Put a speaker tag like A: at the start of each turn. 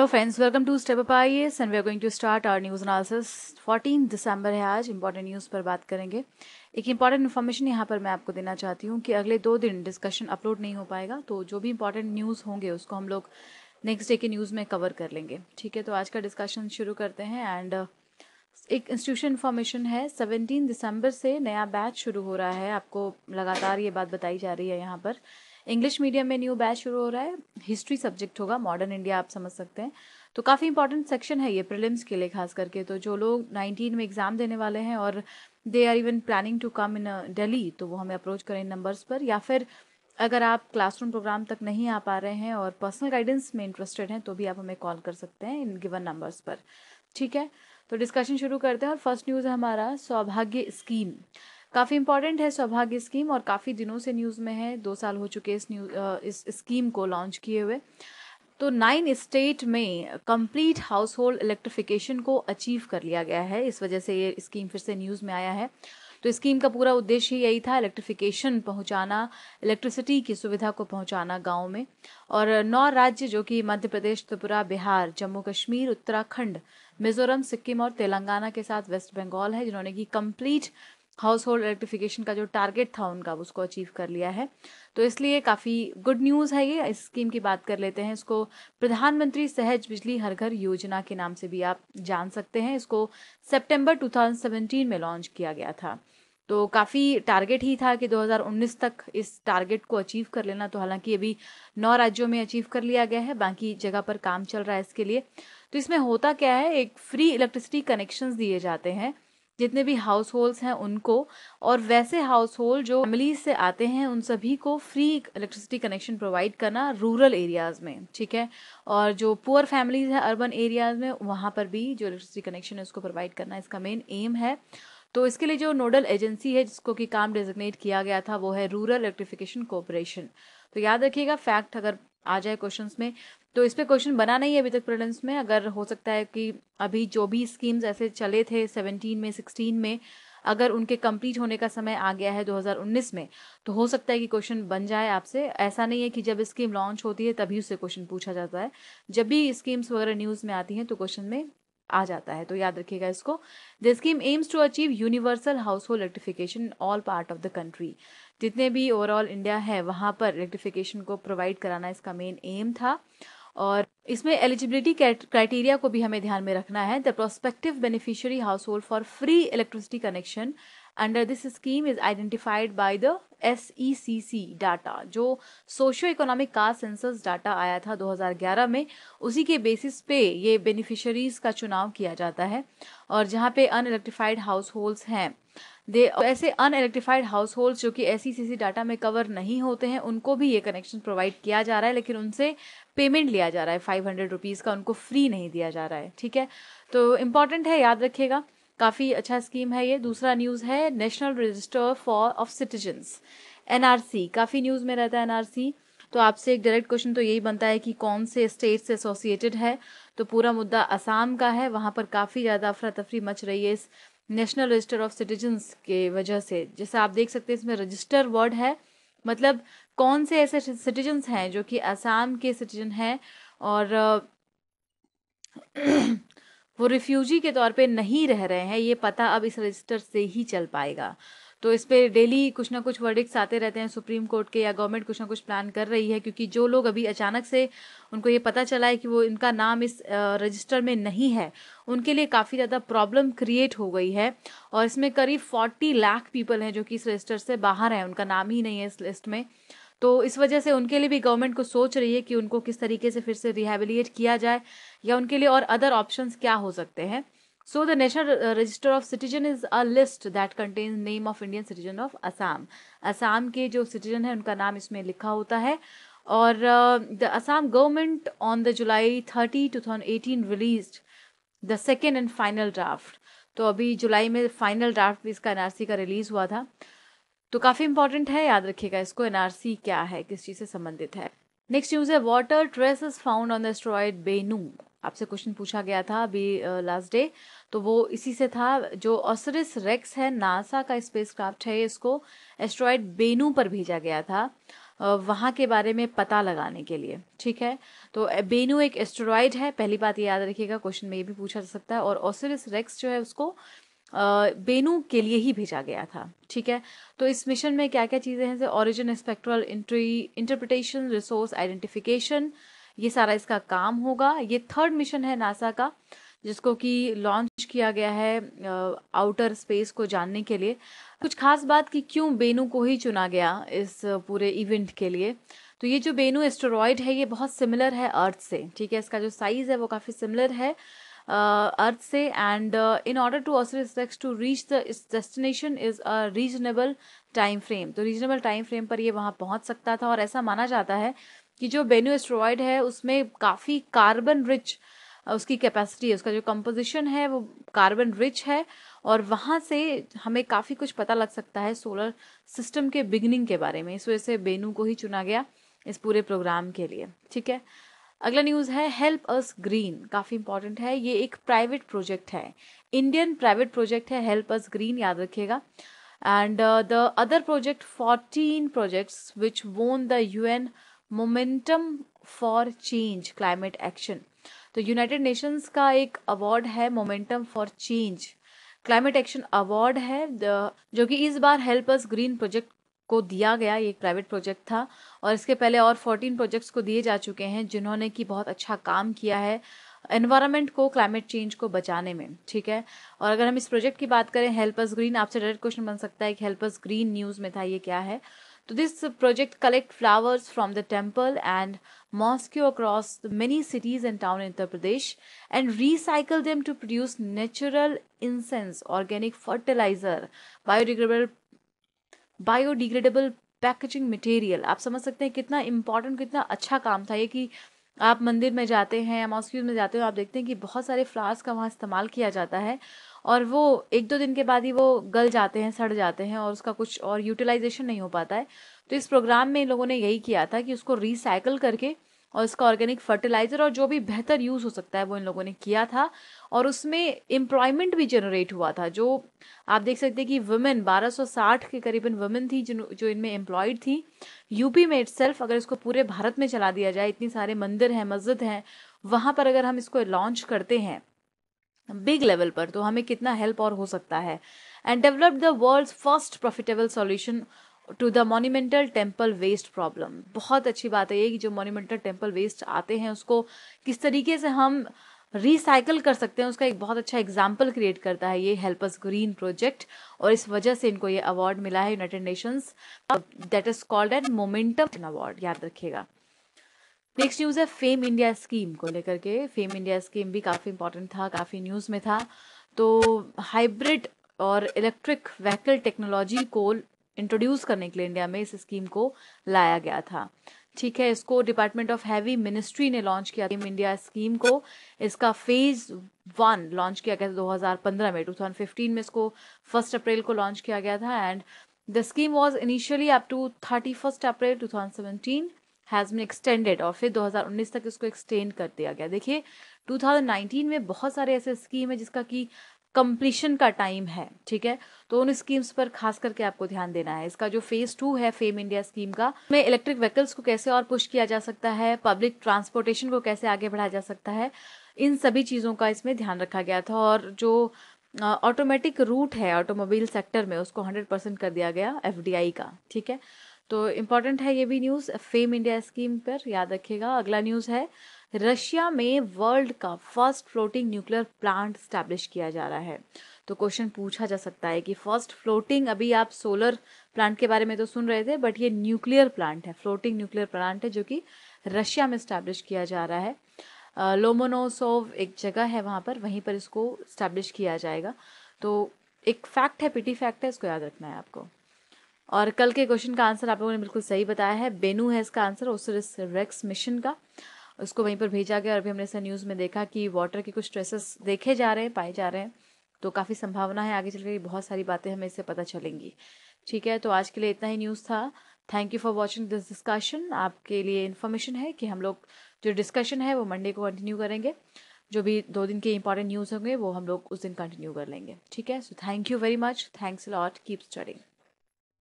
A: Hello friends welcome to step up I S and we are going to start our news analysis 14 दिसंबर है आज important news पर बात करेंगे एक इंपॉर्टेंट इन्फॉर्मेशन यहाँ पर मैं आपको देना चाहती हूँ कि अगले दो दिन डिस्कशन अपलोड नहीं हो पाएगा तो जो भी इंपॉर्टेंट न्यूज़ होंगे उसको हम लोग नेक्स्ट डे के न्यूज़ में कवर कर लेंगे ठीक है तो आज का डिस्कशन शुरू करते हैं एंड uh, एक इंस्टीट्यूशन इन्फॉर्मेशन है सेवनटीन दिसंबर से नया बैच शुरू हो रहा है आपको लगातार ये बात बताई जा रही है यहाँ पर इंग्लिश मीडियम में न्यू बैच शुरू हो रहा है हिस्ट्री सब्जेक्ट होगा मॉडर्न इंडिया आप समझ सकते हैं तो काफ़ी इंपॉर्टेंट सेक्शन है ये प्रिलिम्स के लिए खास करके तो जो लोग नाइनटीन में एग्ज़ाम देने वाले हैं और they are even planning to come in Delhi तो वो हमें अप्रोच करें इन नंबर्स पर या फिर अगर आप क्लासरूम प्रोग्राम तक नहीं आ पा रहे हैं और पर्सनल गाइडेंस में इंटरेस्टेड हैं तो भी आप हमें कॉल कर सकते हैं इन गिवन नंबर्स पर ठीक है तो डिस्कशन शुरू करते हैं और फर्स्ट न्यूज़ है हमारा सौभाग्य स्कीम काफ़ी इंपॉर्टेंट है सौभाग्य स्कीम और काफ़ी दिनों से न्यूज़ में है दो साल हो चुके इस न्यूज इस स्कीम को लॉन्च किए हुए तो नाइन स्टेट में कंप्लीट हाउस होल्ड इलेक्ट्रिफिकेशन को अचीव कर लिया गया है इस वजह से ये स्कीम फिर से न्यूज़ में आया है तो स्कीम का पूरा उद्देश्य यही था इलेक्ट्रिफिकेशन पहुंचाना इलेक्ट्रिसिटी की सुविधा को पहुंचाना गाँव में और नौ राज्य जो कि मध्य प्रदेश त्रिपुरा बिहार जम्मू कश्मीर उत्तराखंड मिजोरम सिक्किम और तेलंगाना के साथ वेस्ट बंगाल है जिन्होंने की कंप्लीट हाउस होल्ड इलेक्ट्रिफिकेशन का जो टारगेट था उनका उसको अचीव कर लिया है तो इसलिए काफ़ी गुड न्यूज़ है ये इस स्कीम की बात कर लेते हैं इसको प्रधानमंत्री सहज बिजली हर घर योजना के नाम से भी आप जान सकते हैं इसको सितंबर 2017 में लॉन्च किया गया था तो काफ़ी टारगेट ही था कि 2019 तक इस टारगेट को अचीव कर लेना तो हालांकि अभी नौ राज्यों में अचीव कर लिया गया है बाकी जगह पर काम चल रहा है इसके लिए तो इसमें होता क्या है एक फ्री इलेक्ट्रिसिटी कनेक्शंस दिए जाते हैं जितने भी हाउस होल्ड्स हैं उनको और वैसे हाउस होल्ड जो फैमिलीज से आते हैं उन सभी को फ्री इलेक्ट्रिसिटी कनेक्शन प्रोवाइड करना रूरल एरियाज़ में ठीक है और जो पुअर फैमिलीज हैं अर्बन एरियाज़ में वहाँ पर भी जो इलेक्ट्रिसिटी कनेक्शन है उसको प्रोवाइड करना इसका मेन एम है तो इसके लिए जो नोडल एजेंसी है जिसको कि काम डेजिग्नेट किया गया था वो है रूरल इलेक्ट्रिफिकेशन कॉरपोरेशन तो याद रखिएगा फैक्ट अगर आ जाए क्वेश्चंस में तो इस पर क्वेश्चन बना नहीं है अभी तक प्रिलिम्स में अगर हो सकता है कि अभी जो भी स्कीम्स ऐसे चले थे सेवनटीन में सिक्सटीन में अगर उनके कंप्लीट होने का समय आ गया है 2019 में तो हो सकता है कि क्वेश्चन बन जाए आपसे ऐसा नहीं है कि जब स्कीम लॉन्च होती है तभी उससे क्वेश्चन पूछा जाता है जब भी स्कीम्स वगैरह न्यूज़ में आती हैं तो क्वेश्चन में आ जाता है तो याद रखिएगा इसको the scheme aims to achieve universal household electrification all part of the country जितने भी ओवरऑल इंडिया है वहाँ पर इलेक्ट्रिफिकेशन को प्रोवाइड कराना इसका मेन एम था और इसमें एलिजिबिलिटी क्राइटेरिया को भी हमें ध्यान में रखना है the prospective beneficiary household for free electricity connection under this scheme is identified by the S E C C data जो socio economic caste census data आया था 2011 में उसी के बेसिस पे ये बेनिफिशरीज का चुनाव किया जाता है और जहाँ पे अनइलेक्ट्रिफाइड हाउस होल्ड्स हैं दे ऐसे अनइलेक्ट्रिफाइड हाउस होल्ड जो कि एस डाटा e में कवर नहीं होते हैं उनको भी ये कनेक्शन प्रोवाइड किया जा रहा है लेकिन उनसे पेमेंट लिया जा रहा है फाइव हंड्रेड रुपीज़ का उनको फ्री नहीं दिया जा रहा है ठीक है तो इम्पॉर्टेंट है याद रखिएगा काफ़ी अच्छा स्कीम है ये दूसरा न्यूज़ है national register for of citizens NRC काफ़ी न्यूज़ में रहता है एनआरसी तो आपसे एक डायरेक्ट क्वेश्चन तो यही बनता है कि कौन से स्टेट से एसोसिएटेड है तो पूरा मुद्दा असम का है वहाँ पर काफ़ी ज़्यादा अफरा तफरी मच रही है इस नेशनल रजिस्टर ऑफ सिटीजन्स के वजह से जैसे आप देख सकते हैं इसमें रजिस्टर वर्ड है मतलब कौन से ऐसे सिटीजन्स हैं जो कि असम के सिटीजन हैं और वो रिफ्यूजी के तौर पे नहीं रह रहे हैं ये पता अब इस रजिस्टर से ही चल पाएगा तो इस पर डेली कुछ ना कुछ वर्डिक्स आते रहते हैं सुप्रीम कोर्ट के या गवर्नमेंट कुछ ना कुछ प्लान कर रही है क्योंकि जो लोग अभी अचानक से उनको ये पता चला है कि वो इनका नाम इस रजिस्टर में नहीं है उनके लिए काफ़ी ज़्यादा प्रॉब्लम क्रिएट हो गई है और इसमें करीब फोर्टी लाख पीपल हैं जो कि इस रजिस्टर से बाहर हैं उनका नाम ही नहीं है इस लिस्ट में तो इस वजह से उनके लिए भी गवर्नमेंट को सोच रही है कि उनको किस तरीके से फिर से रिहेबिलिएट किया जाए या उनके लिए और अदर ऑप्शन क्या हो सकते हैं so the national register of citizen is a list that contains name of Indian citizen of Assam. Assam के जो सिटीजन है उनका नाम इसमें लिखा होता है और the Assam government on the July thirty two thousand eighteen release the second and final draft तो अभी जुलाई में फाइनल ड्राफ्ट भी इसका एनआरसी का रिलीज़ हुआ था तो काफ़ी इंपॉर्टेंट है याद रखिएगा इसको एनआरसी क्या है किस चीज़ से संबंधित है नेक्स्ट न्यूज़ है water trace is found on the asteroid Bennu आपसे क्वेश्चन पूछा गया था अभी लास्ट डे तो वो इसी से था जो ऑसरिस रेक्स है नासा का स्पेस क्राफ्ट है इसको एस्ट्रॉयड बेनू पर भेजा गया था वहाँ के बारे में पता लगाने के लिए ठीक है तो बेनू एक एस्ट्रॉयड है पहली बात याद रखिएगा क्वेश्चन में ये भी पूछा जा सकता है और ऑसरिस रेक्स जो है उसको बेनू के लिए ही भेजा गया था ठीक है तो इस मिशन में क्या क्या चीज़ें हैं जैसे origin spectral entry interpretation resource identification ये सारा इसका काम होगा ये थर्ड मिशन है नासा का जिसको कि लॉन्च किया गया है आउटर स्पेस को जानने के लिए कुछ खास बात कि क्यों बेनू को ही चुना गया इस पूरे इवेंट के लिए तो ये जो बेनू एस्ट्रॉयड है ये बहुत सिमिलर है अर्थ से ठीक है इसका जो साइज़ है वो काफ़ी सिमिलर है अर्थ uh, से एंड इन ऑर्डर टू ऑसर OSIRIS to reach the destination is a reasonable time frame तो रीजनेबल टाइम फ्रेम पर ये वहाँ पहुँच सकता था और ऐसा माना जाता है कि जो एस्ट्रॉयड है उसमें काफ़ी कार्बन रिच उसकी कैपेसिटी है उसका जो कंपोजिशन है वो कार्बन रिच है और वहाँ से हमें काफ़ी कुछ पता लग सकता है सोलर सिस्टम के बिगनिंग के बारे में इस वजह से बेनू को ही चुना गया इस पूरे प्रोग्राम के लिए ठीक है अगला न्यूज़ है हेल्प अस ग्रीन काफ़ी इंपॉर्टेंट है ये एक प्राइवेट प्रोजेक्ट है इंडियन प्राइवेट प्रोजेक्ट है हेल्प अस ग्रीन याद रखिएगा and the other project fourteen projects which won the U N momentum for change climate action तो यूनाइटेड नेशंस का एक अवार्ड है momentum for change climate action award है जो कि इस बार हेल्प अस ग्रीन प्रोजेक्ट को दिया गया ये एक प्राइवेट प्रोजेक्ट था और इसके पहले और 14 प्रोजेक्ट्स को दिए जा चुके हैं जिन्होंने कि बहुत अच्छा काम किया है एनवायरमेंट को क्लाइमेट चेंज को बचाने में ठीक है और अगर हम इस प्रोजेक्ट की बात करें हेल्पर्स ग्रीन आपसे डायरेक्ट क्वेश्चन बन सकता है कि हेल्पर्स ग्रीन न्यूज़ में था ये क्या है तो this project collect flowers from the temple and mosque across the many cities and town Uttar Pradesh and recycle recycle to produce natural incense organic fertilizer biodegradable biodegradable packaging material आप समझ सकते हैं कितना इम्पॉर्टेंट कितना अच्छा काम था ये कि आप मंदिर में जाते हैं या मॉस्क्यूज में जाते हो आप देखते हैं कि बहुत सारे फ्लावर्स का वहाँ इस्तेमाल किया जाता है और वो एक दो दिन के बाद ही वो गल जाते हैं सड़ जाते हैं और उसका कुछ और यूटिलाइजेशन नहीं हो पाता है तो इस प्रोग्राम में इन लोगों ने यही किया था कि उसको रिसाइकल करके और इसका ऑर्गेनिक फर्टिलाइज़र और जो भी बेहतर यूज़ हो सकता है वो इन लोगों ने किया था और उसमें एम्प्लॉयमेंट भी जनरेट हुआ था जो आप देख सकते हैं कि वुमेन 1260 के करीबन वुमेन थी जिन जो इनमें एम्प्लॉयड थी यूपी में इट अगर इसको पूरे भारत में चला दिया जाए इतनी सारे मंदिर हैं मस्जिद हैं वहाँ पर अगर हम इसको लॉन्च करते हैं बिग लेवल पर तो हमें कितना हेल्प और हो सकता है and develop the world's first profitable solution to the monumental temple waste problem बहुत अच्छी बात है ये कि जो मोन्यूमेंटल टेम्पल वेस्ट आते हैं उसको किस तरीके से हम रिसाइकल कर सकते हैं उसका एक बहुत अच्छा एग्जाम्पल क्रिएट करता है ये हेल्पर्स ग्रीन प्रोजेक्ट और इस वजह से इनको ये अवार्ड मिला है United Nations that is called an momentum award याद रखिएगा नेक्स्ट न्यूज़ है फेम इंडिया स्कीम को लेकर के फेम इंडिया स्कीम भी काफ़ी इंपॉर्टेंट था काफ़ी न्यूज़ में था तो हाइब्रिड और इलेक्ट्रिक व्हीकल टेक्नोलॉजी को इंट्रोड्यूस करने के लिए इंडिया में इस स्कीम को लाया गया था ठीक है इसको डिपार्टमेंट ऑफ हैवी मिनिस्ट्री ने लॉन्च किया टीम इंडिया स्कीम को इसका फेज वन लॉन्च किया गया था 2015 में 2015 में इसको फर्स्ट अप्रैल को लॉन्च किया गया था and the scheme was initially up to thirty first April two thousand seventeen has been extended और फिर 2019 तक इसको एक्सटेंड कर दिया गया देखिए 2019 में बहुत सारे ऐसे स्कीम है जिसका कि कंप्लीशन का टाइम है ठीक है तो उन स्कीम्स पर खास करके आपको ध्यान देना है इसका जो फेज टू है फेम इंडिया स्कीम का में इलेक्ट्रिक व्हीकल्स को कैसे और पुश किया जा सकता है पब्लिक ट्रांसपोर्टेशन को कैसे आगे बढ़ाया जा सकता है इन सभी चीज़ों का इसमें ध्यान रखा गया था और जो ऑटोमेटिक रूट है ऑटोमोबाइल सेक्टर में उसको हंड्रेड परसेंट कर दिया गया एफ का ठीक है तो इम्पॉर्टेंट है ये भी न्यूज़ फेम इंडिया स्कीम पर याद रखिएगा अगला न्यूज़ है रशिया में वर्ल्ड का first floating nuclear plant establish किया जा रहा है तो क्वेश्चन पूछा जा सकता है कि फर्स्ट फ्लोटिंग अभी आप सोलर प्लांट के बारे में तो सुन रहे थे बट ये न्यूक्लियर प्लांट है फ्लोटिंग न्यूक्लियर प्लांट है जो कि रशिया में स्टैब्लिश किया जा रहा है लोमोनोसोव एक जगह है वहाँ पर वहीं पर इसको स्टैब्लिश किया जाएगा तो एक फैक्ट है पिटी फैक्ट है इसको याद रखना है आपको और कल के क्वेश्चन का आंसर आप लोगों ने बिल्कुल सही बताया है बेनू है इसका आंसर ओसरिस रेक्स मिशन का उसको वहीं पर भेजा गया और अभी हमने ऐसा न्यूज़ में देखा कि वाटर के कुछ ट्रेसेस देखे जा रहे हैं पाए जा रहे हैं तो काफ़ी संभावना है आगे चल के बहुत सारी बातें हमें इससे पता चलेंगी ठीक है तो आज के लिए इतना ही न्यूज़ था thank you for watching this discussion आपके लिए इन्फॉर्मेशन है कि हम लोग जो डिस्कशन है वो मंडे को कंटिन्यू करेंगे जो भी दो दिन के इंपॉर्टेंट न्यूज़ होंगे वो हम लोग उस दिन कंटिन्यू कर लेंगे ठीक है so thank you very much thanks lot keep studying